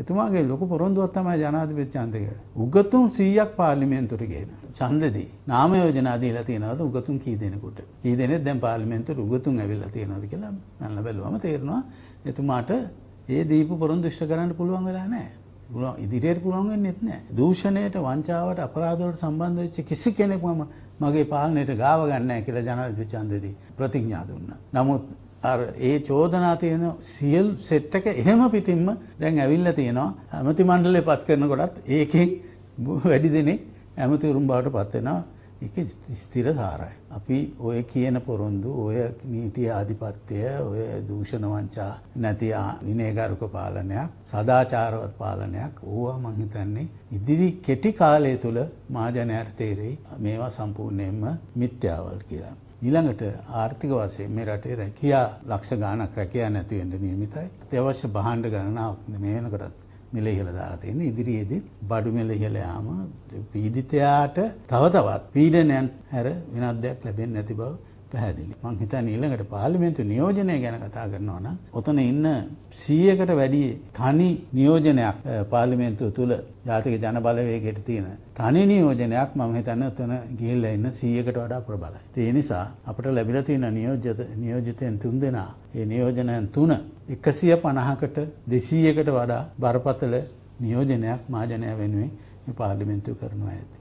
එතුමාගේ ලොකු පොරොන්දුවක් තමයි ජනාධිපති ඡන්දය කියලා. උගතුන් 100ක් පාර්ලිමේන්තුවට ගේන. ඡන්දෙදී නාම යෝජනා දීලා තියෙනවද උගතුන් කී දෙනෙකුට? කී දෙනෙක් දැන් පාර්ලිමේන්තුවට උගතුන් ඇවිල්ලා තියෙනවද කියලා මම බැලුවම තේරෙනවා එතුමාට ඒ දීපු පොරොන්දු ඉෂ්ට කරන්න පුළුවන් වෙලා නැහැ. පුළුවන් ඉදිරියට පුළුවන් වෙන්නෙත් නැහැ. දූෂණයට, වංචාවට, අපරාධවලට සම්බන්ධ වෙච්ච කිසි කෙනෙක්ම මගේ පාලනයට ගාව ගන්න නැහැ කියලා ජනාධිපති ඡන්දෙදී ප්‍රතිඥා දුන්නා. නමුත් ඒ චෝදනා තියෙන සියල් සෙට් එක එහෙම පිටින්ම දැන් ඇවිල්ලා තියෙනවා ඇමති මණ්ඩලය පත් කරනකොටත් ඒකෙන් වැඩි දෙනෙක් ඇමතිවරුන් බවට පත් වෙනවා ඒක ස්ථිර සාරයි. අපි ඔය කියන පොරොන්දු ඔය නීතිය ආධිපත්‍යය ඔය දූෂණ වංචා නැති විනයගරුක පාලනයක් සදාචාරවත් පාලනයක් ඕවා මං හිතන්නේ ඉදිරි කෙටි කාලය තුල මහජනයාට තේරෙයි මේවා සම්පූර්ණයෙන්ම මිත්‍යාවල් කියලා. ඊළඟට ආර්ථික වශයෙන් මේ රටේ රැකියා ලක්ෂ ගාණක් රැකියා නැති වෙන්න නියමිතයි. අත්‍යවශ්‍ය භාණ්ඩ ගණනාවක් මේ වෙනකොටත් මිල ඉහළ දාලා තියෙන්නේ. ඉදිරියේදී බඩු මිල ඉහළ යාම පීඩිතයාට තව තවත් පීඩනයන් හැර වෙනත් දෙයක් ලැබෙන්නේ නැති බව පැහැදිලි. මං හිතන්නේ ඊළඟට පාර්ලිමේන්තු නියෝජනය ගැන කතා කරනවා නම් ඔතන ඉන්න 100කට වැඩි තනි නියෝජනයක් පාර්ලිමේන්තුව තුල ජාතික ජන බලවේගයට තියෙන තනි නියෝජනයක් මම හිතන්නේ ඔතන ගිහිල්ලා ඉන්න 100කට වඩා ප්‍රබලයි. ඒ නිසා අපිට ලැබිලා තියෙන නියෝජිත නියෝජිතයන් තුන් දෙනා, ඒ නියෝජනයන් තුන 150කට 200කට වඩා බරපතල නියෝජනයක් මහජනයා වෙනුවෙන් පාර්ලිමේන්තුව කරනවා ඇති.